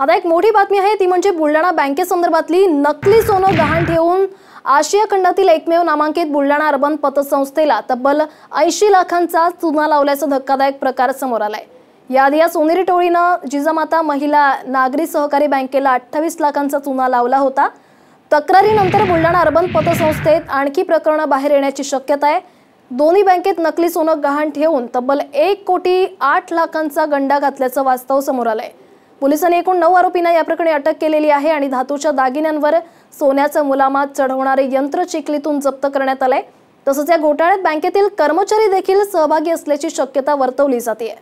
आता एक मोठी बातमी आहे ती म्हणजे बुलढाणा बँकेसंदर्भातली नकली सोनं गहाण ठेवून आशिया खंडातील एकमेव नामांकित बुलढाणा अर्बन पतसंस्थेला तब्बल ऐंशी लाखांचा चुना लावल्याचा धक्कादायक प्रकार समोर आलाय याआधी या सोनेरी टोळीनं जिजामाता महिला नागरी सहकारी बँकेला अठ्ठावीस लाखांचा चुना लावला होता तक्रारीनंतर बुलढाणा अर्बन पतसंस्थेत आणखी प्रकरणं बाहेर येण्याची शक्यता आहे दोन्ही बँकेत नकली सोनं गहाण ठेवून तब्बल एक कोटी आठ लाखांचा गंडा घातल्याचं वास्तव समोर आलंय पोलिसांनी एकूण नऊ आरोपींना या प्रकरणी अटक केलेली आहे आणि धातूच्या दागिन्यांवर सोन्याचं मुलामात चढवणारे यंत्र चिखलीतून जप्त करण्यात आलंय तसंच या घोटाळ्यात बँकेतील कर्मचारी देखील सहभागी असल्याची शक्यता वर्तवली जाते